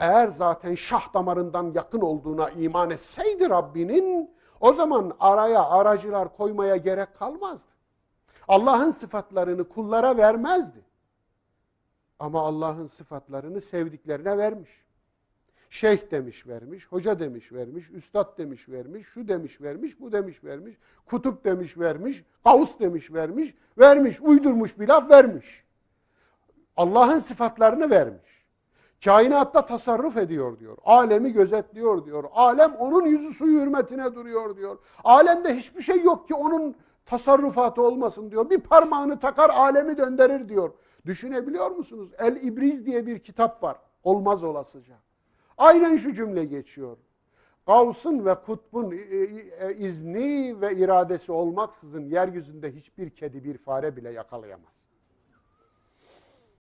eğer zaten şah damarından yakın olduğuna iman etseydi Rabbinin o zaman araya aracılar koymaya gerek kalmazdı. Allah'ın sıfatlarını kullara vermezdi. Ama Allah'ın sıfatlarını sevdiklerine vermiş. Şeyh demiş vermiş, hoca demiş vermiş, üstad demiş vermiş, şu demiş vermiş, bu demiş vermiş, kutup demiş vermiş, kavus demiş vermiş, vermiş, uydurmuş bir laf vermiş. Allah'ın sıfatlarını vermiş. Kainatta tasarruf ediyor diyor. Alemi gözetliyor diyor. Alem onun yüzü suyu hürmetine duruyor diyor. Alemde hiçbir şey yok ki onun tasarrufatı olmasın diyor. Bir parmağını takar alemi döndürür diyor. Düşünebiliyor musunuz? El İbriz diye bir kitap var. Olmaz olasıca. Aynen şu cümle geçiyor. Gavs'ın ve kutbun e, izni ve iradesi olmaksızın yeryüzünde hiçbir kedi bir fare bile yakalayamaz.